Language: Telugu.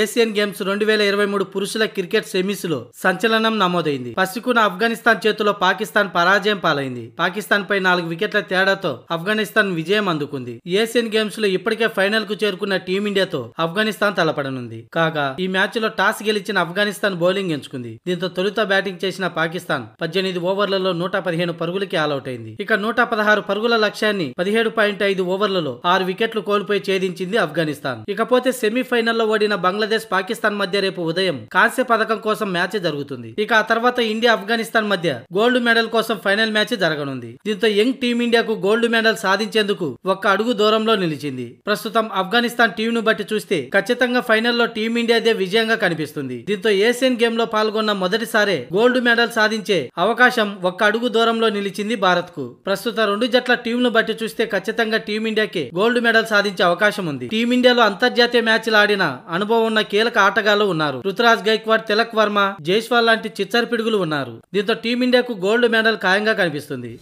ఏషియన్ గేమ్స్ రెండు వేల ఇరవై మూడు పురుషుల క్రికెట్ సెమీస్ లో సంచలనం నమోదైంది పసికున ఆఫ్ఘనిస్తాన్ చేతిలో పాకిస్తాన్ పరాజయం పాలైంది పాకిస్తాన్ పై నాలుగు వికెట్ల తేడాతో ఆఫ్ఘనిస్తాన్ విజయం అందుకుంది ఏషియన్ గేమ్స్ లో ఇప్పటికే ఫైనల్ కు చేరుకున్న టీమిండియాతో ఆఫ్ఘనిస్తాన్ తలపడనుంది కాగా ఈ మ్యాచ్ లో టాస్ గెలిచిన ఆఫ్ఘనిస్తాన్ బౌలింగ్ ఎంచుకుంది దీంతో తొలుత బ్యాటింగ్ చేసిన పాకిస్తాన్ పద్దెనిమిది ఓవర్లలో నూట పదిహేను పరుగులకి ఆల్అౌట్ అయింది ఇక నూట పదహారు పరుగుల లక్ష్యాన్ని పదిహేడు పాయింట్ ఐదు ఓవర్లలో ఆరు వికెట్లు కోల్పోయి ఛేదించింది ఆఫ్ఘనిస్తాన్ ఇకపోతే సెమీఫైనల్లో ఓడిన బంగ్లా బంగ్లాదేశ్ పాకిస్తాన్ మధ్య రేపు ఉదయం కాంస్య పథకం కోసం మ్యాచ్ జరుగుతుంది ఇక ఆ తర్వాత ఇండియా ఆఫ్ఘనిస్తాన్ మధ్య గోల్డ్ మెడల్ కోసం ఫైనల్ మ్యాచ్ జరగనుంది దీంతో యంగ్ టీమిండియాకు గోల్డ్ మెడల్ సాధించేందుకు ఒక్క అడుగు దూరంలో నిలిచింది ప్రస్తుతం ఆఫ్ఘనిస్తాన్ టీంను బట్టి చూస్తే ఖచ్చితంగా ఫైనల్లో టీమిండియాదే విజయంగా కనిపిస్తుంది దీంతో ఏషియన్ గేమ్ లో పాల్గొన్న మొదటిసారే గోల్డ్ మెడల్ సాధించే అవకాశం ఒక్క అడుగు దూరంలో నిలిచింది భారత్ కు ప్రస్తుత రెండు జట్ల టీంను బట్టి చూస్తే ఖచ్చితంగా టీమిండియాకి గోల్డ్ మెడల్ సాధించే అవకాశం ఉంది టీమిండియాలో అంతర్జాతీయ మ్యాచ్లు ఆడిన అనుభవం ఉన్న కీలక ఆటగాళ్లు ఉన్నారు రుతురాజ్ గైక్వాడ్ తిలక్ వర్మ జైస్వాల్ లాంటి చిచ్చర పిడుగులు ఉన్నారు దీంతో టీమిండియాకు గోల్డ్ మెడల్ ఖాయంగా కనిపిస్తుంది